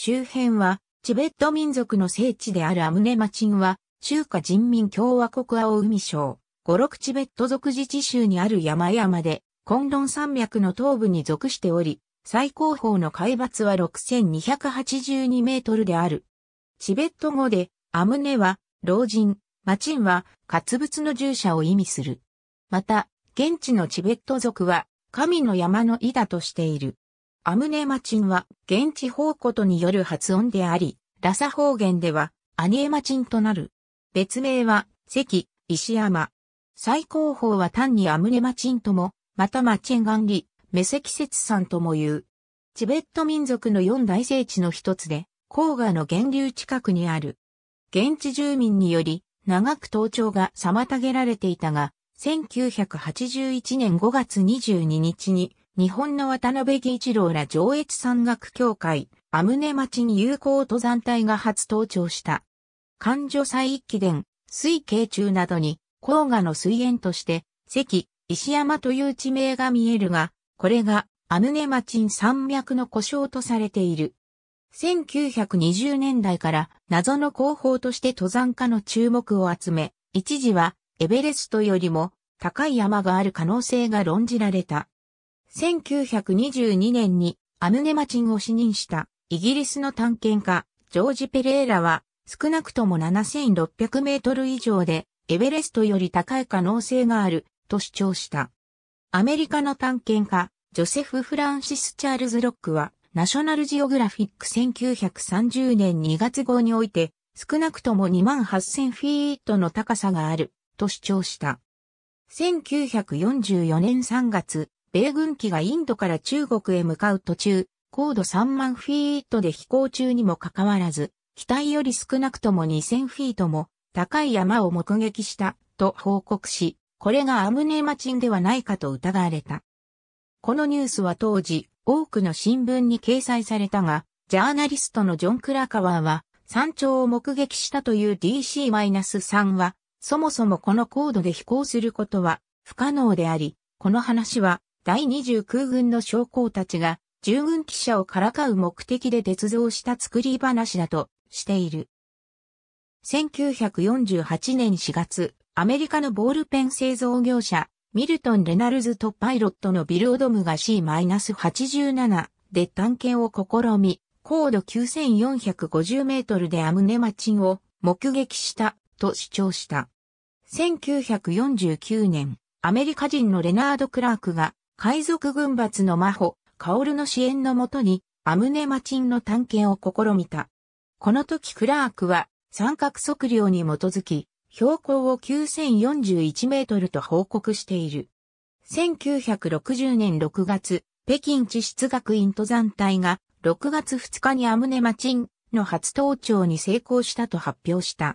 周辺は、チベット民族の聖地であるアムネマチンは、中華人民共和国青海省、五六チベット族自治州にある山々で、コンロン山脈の東部に属しており、最高峰の海抜は6282メートルである。チベット語で、アムネは、老人、マチンは、活物の従者を意味する。また、現地のチベット族は、神の山の井だとしている。アムネマチンは現地方ことによる発音であり、ラサ方言ではアニエマチンとなる。別名は関、石山。最高峰は単にアムネマチンとも、またマチンガンリ、メセキセツんとも言う。チベット民族の四大聖地の一つで、黄河の源流近くにある。現地住民により、長く登頂が妨げられていたが、1981年5月22日に日本の渡辺義一郎ら上越山岳協会、アムネ町に友好登山隊が初登頂した。関状最一期伝、水系中などに、黄河の水源として、関、石山という地名が見えるが、これが、アムネ町山脈の故障とされている。1920年代から謎の工法として登山家の注目を集め、一時はエベレストよりも高い山がある可能性が論じられた。1922年にアムネマチンを死任したイギリスの探検家、ジョージ・ペレーラは少なくとも7600メートル以上でエベレストより高い可能性があると主張した。アメリカの探検家、ジョセフ・フランシス・チャールズ・ロックは、ナショナルジオグラフィック1930年2月号において、少なくとも28000フィートの高さがあると主張した。1944年3月、米軍機がインドから中国へ向かう途中、高度3万フィートで飛行中にもかかわらず、機体より少なくとも2000フィートも高い山を目撃したと報告し、これがアムネマチンではないかと疑われた。このニュースは当時多くの新聞に掲載されたが、ジャーナリストのジョン・クラカワーは山頂を目撃したという DC-3 は、そもそもこの高度で飛行することは不可能であり、この話は第29軍の将校たちが、従軍記者をからかう目的で鉄造した作り話だとしている。1948年4月、アメリカのボールペン製造業者、ミルトン・レナルズとパイロットのビルオドムが C-87 で探検を試み、高度9450メートルでアムネマチンを目撃したと主張した。1949年、アメリカ人のレナード・クラークが海賊軍閥のカオルの支援のもとに、アムネマチンの探検を試みた。この時クラークは、三角測量に基づき、標高を9041メートルと報告している。1960年6月、北京地質学院登山隊が、6月2日にアムネマチンの初登頂に成功したと発表した。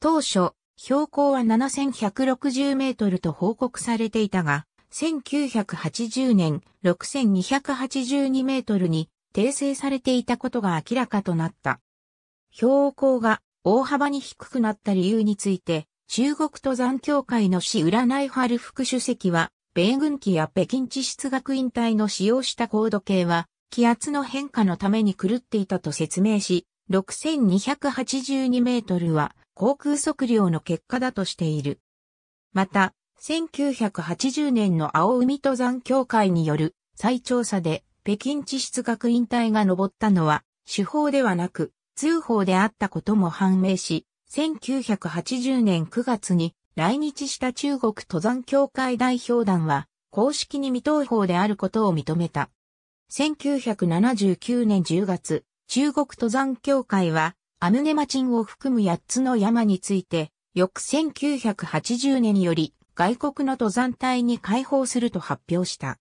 当初、標高は7160メートルと報告されていたが、1980年6282メートルに訂正されていたことが明らかとなった。標高が大幅に低くなった理由について、中国登山協会の市占い春副主席は、米軍機や北京地質学院隊の使用した高度計は、気圧の変化のために狂っていたと説明し、6282メートルは航空測量の結果だとしている。また、1980年の青海登山協会による再調査で北京地質学院隊が登ったのは手法ではなく通報であったことも判明し、1980年9月に来日した中国登山協会代表団は公式に未登報であることを認めた。1979年10月、中国登山協会はアムネマチンを含む8つの山について、翌1980年より外国の登山隊に開放すると発表した。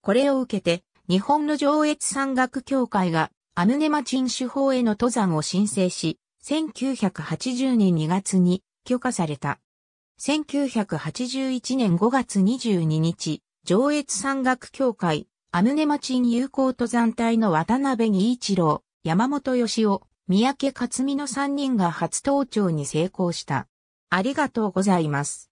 これを受けて、日本の上越山岳協会がアムネマチン手法への登山を申請し、1980年2月に許可された。1981年5月22日、上越山岳協会、アムネマチン友好登山隊の渡辺義一郎、山本義夫、三宅克美の3人が初登頂に成功した。ありがとうございます。